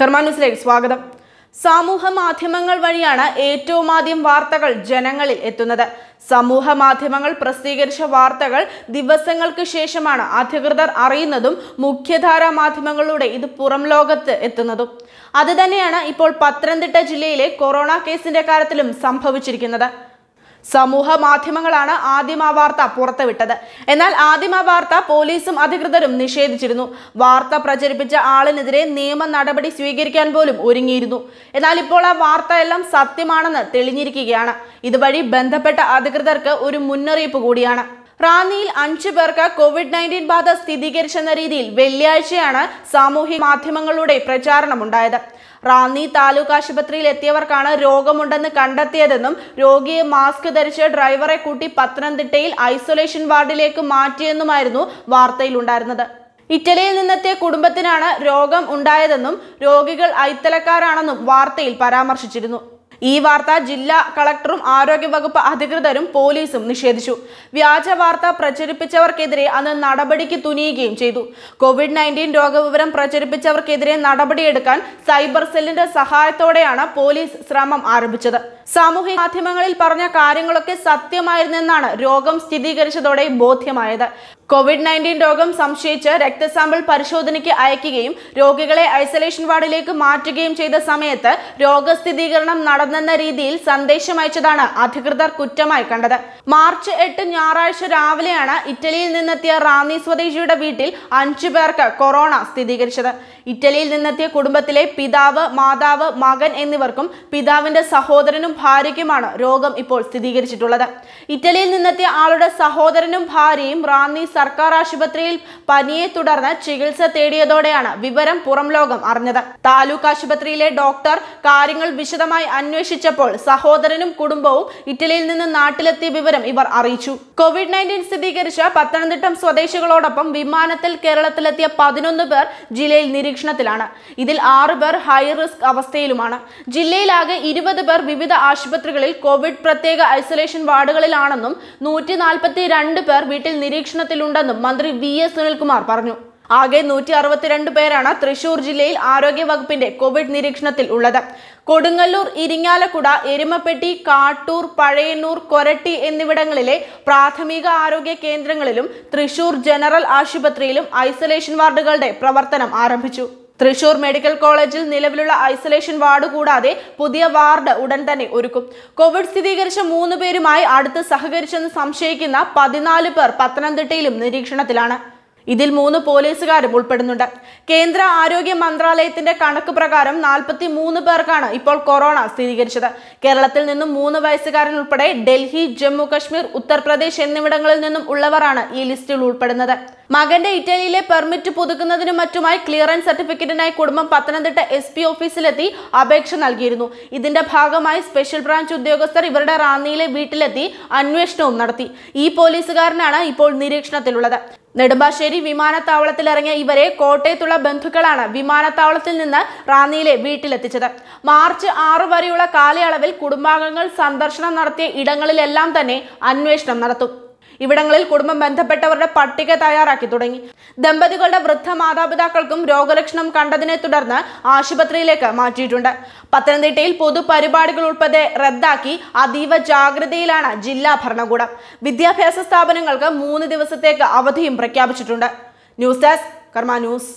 കർമാനുസിലേക്ക് സ്വാഗതം സമൂഹ മാധ്യമങ്ങൾ വഴിയാണ് ഏറ്റവും ആദ്യം വാർത്തകൾ ജനങ്ങളിൽ എത്തുന്നത് സമൂഹ മാധ്യമങ്ങൾ പ്രസിദ്ധീകരിച്ച വാർത്തകൾ ദിവസങ്ങൾക്ക് ശേഷമാണ് അധികൃതർ അറിയുന്നതും മുഖ്യധാരാ മാധ്യമങ്ങളിലൂടെ ഇത് പുറം ലോകത്ത് എത്തുന്നതും അതുതന്നെയാണ് ഇപ്പോൾ പത്തനംതിട്ട ജില്ലയിലെ കൊറോണ കേസിന്റെ കാര്യത്തിലും സംഭവിച്ചിരിക്കുന്നത് സമൂഹ മാധ്യമങ്ങളാണ് ആദ്യം വാർത്ത പുറത്തുവിട്ടത് എന്നാൽ ആദ്യം വാർത്ത പോലീസും അധികൃതരും നിഷേധിച്ചിരുന്നു വാർത്ത പ്രചരിപ്പിച്ച ആളിനെതിരെ നിയമ നടപടി സ്വീകരിക്കാൻ പോലും ഒരുങ്ങിയിരുന്നു എന്നാൽ ഇപ്പോൾ ആ വാർത്ത എല്ലാം സത്യമാണെന്ന് തെളിഞ്ഞിരിക്കുകയാണ് ഇതുവഴി ബന്ധപ്പെട്ട അധികൃതർക്ക് ഒരു മുന്നറിയിപ്പ് കൂടിയാണ് റാന്നിയിൽ അഞ്ചു പേർക്ക് കോവിഡ് നയൻറ്റീൻ ബാധ സ്ഥിരീകരിച്ചെന്ന രീതിയിൽ വെള്ളിയാഴ്ചയാണ് സാമൂഹിക മാധ്യമങ്ങളുടെ പ്രചാരണമുണ്ടായത് റാന്നി താലൂക്ക് ആശുപത്രിയിൽ എത്തിയവർക്കാണ് രോഗമുണ്ടെന്ന് കണ്ടെത്തിയതെന്നും രോഗിയെ മാസ്ക് ധരിച്ച് ഡ്രൈവറെ കൂട്ടി പത്തനംതിട്ടയിൽ ഐസൊലേഷൻ വാർഡിലേക്ക് മാറ്റിയെന്നുമായിരുന്നു വാർത്തയിലുണ്ടായിരുന്നത് ഇറ്റലിയിൽ നിന്നെത്തിയ കുടുംബത്തിനാണ് രോഗം ഉണ്ടായതെന്നും രോഗികൾ ഐത്തലക്കാരാണെന്നും വാർത്തയിൽ പരാമർശിച്ചിരുന്നു ഈ വാർത്ത ജില്ലാ കളക്ടറും ആരോഗ്യവകുപ്പ് അധികൃതരും പോലീസും നിഷേധിച്ചു വ്യാജ വാർത്ത പ്രചരിപ്പിച്ചവർക്കെതിരെ അന്ന് നടപടിക്ക് തുനിയുകയും ചെയ്തു കോവിഡ് നയൻറ്റീൻ രോഗവിവരം പ്രചരിപ്പിച്ചവർക്കെതിരെ നടപടിയെടുക്കാൻ സൈബർ സെല്ലിന്റെ സഹായത്തോടെയാണ് പോലീസ് ശ്രമം ആരംഭിച്ചത് സാമൂഹിക മാധ്യമങ്ങളിൽ പറഞ്ഞ കാര്യങ്ങളൊക്കെ സത്യമായിരുന്നെന്നാണ് രോഗം സ്ഥിരീകരിച്ചതോടെ ബോധ്യമായത് കോവിഡ് നയൻറ്റീൻ രോഗം സംശയിച്ച് രക്തസാമ്പിൾ പരിശോധനയ്ക്ക് അയക്കുകയും രോഗികളെ ഐസൊലേഷൻ വാർഡിലേക്ക് മാറ്റുകയും ചെയ്ത സമയത്ത് രോഗസ്ഥിരീകരണം നടന്നെന്ന രീതിയിൽ സന്ദേശം അയച്ചതാണ് അധികൃതർ കുറ്റമായി കണ്ടത് മാർച്ച് എട്ട് ഞായറാഴ്ച രാവിലെയാണ് ഇറ്റലിയിൽ നിന്നെത്തിയ റാന്നി സ്വദേശിയുടെ വീട്ടിൽ അഞ്ചു പേർക്ക് കൊറോണ സ്ഥിരീകരിച്ചത് ഇറ്റലിയിൽ നിന്നെത്തിയ കുടുംബത്തിലെ പിതാവ് മാതാവ് മകൻ എന്നിവർക്കും പിതാവിന്റെ സഹോദരനും ഭാര്യയ്ക്കുമാണ് രോഗം ഇപ്പോൾ സ്ഥിരീകരിച്ചിട്ടുള്ളത് ഇറ്റലിയിൽ നിന്നെത്തിയ ആളുടെ സഹോദരനും ഭാര്യയും റാന്നി സർക്കാർ ആശുപത്രിയിൽ പനിയെ തുടർന്ന് ചികിത്സ തേടിയതോടെയാണ് വിവരം പുറം ലോകം അറിഞ്ഞത് താലൂക്ക് ആശുപത്രിയിലെ ഡോക്ടർ കാര്യങ്ങൾ വിശദമായി അന്വേഷിച്ചപ്പോൾ സഹോദരനും കുടുംബവും ഇറ്റലിയിൽ നിന്ന് നാട്ടിലെത്തിയ വിവരം ഇവർ അറിയിച്ചു കോവിഡ് നയൻറ്റീൻ സ്ഥിരീകരിച്ച പത്തനംതിട്ട സ്വദേശികളോടൊപ്പം വിമാനത്തിൽ കേരളത്തിലെത്തിയ പതിനൊന്ന് പേർ ജില്ലയിൽ നിരീക്ഷണത്തിലാണ് ഇതിൽ ആറ് പേർ ഹൈ റിസ്ക് അവസ്ഥയിലുമാണ് ജില്ലയിലാകെ ഇരുപത് പേർ വിവിധ ആശുപത്രികളിൽ കോവിഡ് പ്രത്യേക ഐസൊലേഷൻ വാർഡുകളിലാണെന്നും നൂറ്റി പേർ വീട്ടിൽ നിരീക്ഷണത്തിലുണ്ട് ഉണ്ടെന്നും മന്ത്രി വി എസ് സുനിൽകുമാർ പറഞ്ഞു ആകെ നൂറ്റി അറുപത്തിരണ്ട് പേരാണ് തൃശൂർ ജില്ലയിൽ ആരോഗ്യവകുപ്പിന്റെ കോവിഡ് നിരീക്ഷണത്തിൽ ഉള്ളത് കൊടുങ്ങല്ലൂർ ഇരിങ്ങാലക്കുട എരുമപ്പെട്ടി കാട്ടൂർ പഴയന്നൂർ കൊരട്ടി എന്നിവിടങ്ങളിലെ പ്രാഥമിക ആരോഗ്യ കേന്ദ്രങ്ങളിലും തൃശൂർ ജനറൽ ആശുപത്രിയിലും ഐസൊലേഷൻ വാർഡുകളുടെ പ്രവർത്തനം ആരംഭിച്ചു തൃശൂർ മെഡിക്കൽ കോളേജിൽ നിലവിലുള്ള ഐസൊലേഷൻ വാർഡ് കൂടാതെ പുതിയ വാർഡ് ഉടൻ തന്നെ ഒരുക്കും കോവിഡ് സ്ഥിരീകരിച്ച മൂന്ന് പേരുമായി അടുത്ത് സഹകരിച്ചെന്ന് സംശയിക്കുന്ന പതിനാല് പേർ പത്തനംതിട്ടയിലും നിരീക്ഷണത്തിലാണ് ഇതിൽ മൂന്ന് പോലീസുകാരും ഉൾപ്പെടുന്നുണ്ട് കേന്ദ്ര ആരോഗ്യ മന്ത്രാലയത്തിന്റെ കണക്ക് പ്രകാരം നാൽപ്പത്തി മൂന്ന് പേർക്കാണ് ഇപ്പോൾ കൊറോണ സ്ഥിരീകരിച്ചത് കേരളത്തിൽ നിന്നും മൂന്ന് വയസ്സുകാരൻ ഉൾപ്പെടെ ഡൽഹി ജമ്മു കശ്മീർ ഉത്തർപ്രദേശ് എന്നിവിടങ്ങളിൽ നിന്നും ഉള്ളവരാണ് ഈ ലിസ്റ്റിൽ ഉൾപ്പെടുന്നത് മകന്റെ ഇറ്റലിയിലെ പെർമിറ്റ് പുതുക്കുന്നതിനും മറ്റുമായി ക്ലിയറൻസ് സർട്ടിഫിക്കറ്റിനായി കുടുംബം പത്തനംതിട്ട എസ് പി ഓഫീസിലെത്തി അപേക്ഷ നൽകിയിരുന്നു ഇതിന്റെ ഭാഗമായി സ്പെഷ്യൽ ബ്രാഞ്ച് ഉദ്യോഗസ്ഥർ ഇവരുടെ റാന്നിയിലെ വീട്ടിലെത്തി അന്വേഷണവും നടത്തി ഈ പോലീസുകാരനാണ് ഇപ്പോൾ നിരീക്ഷണത്തിലുള്ളത് നെടുമ്പാശ്ശേരി ഇറങ്ങിയ ഇവരെ കോട്ടയത്തുള്ള ബന്ധുക്കളാണ് വിമാനത്താവളത്തിൽ നിന്ന് റാന്നിയിലെ വീട്ടിലെത്തിച്ചത് മാർച്ച് ആറ് വരെയുള്ള കാലയളവിൽ കുടുംബാംഗങ്ങൾ സന്ദർശനം നടത്തിയ ഇടങ്ങളിലെല്ലാം തന്നെ അന്വേഷണം നടത്തും ഇവിടങ്ങളിൽ കുടുംബം ബന്ധപ്പെട്ടവരുടെ പട്ടിക തയ്യാറാക്കി തുടങ്ങി ദമ്പതികളുടെ വൃദ്ധ മാതാപിതാക്കൾക്കും രോഗലക്ഷണം കണ്ടതിനെ തുടർന്ന് ആശുപത്രിയിലേക്ക് മാറ്റിയിട്ടുണ്ട് പത്തനംതിട്ടയിൽ പൊതുപരിപാടികൾ ഉൾപ്പെടെ റദ്ദാക്കി അതീവ ജാഗ്രതയിലാണ് ജില്ലാ ഭരണകൂടം വിദ്യാഭ്യാസ സ്ഥാപനങ്ങൾക്ക് മൂന്ന് ദിവസത്തേക്ക് അവധിയും പ്രഖ്യാപിച്ചിട്ടുണ്ട് ന്യൂസ് ഡെസ്ക് കർമ്മ ന്യൂസ്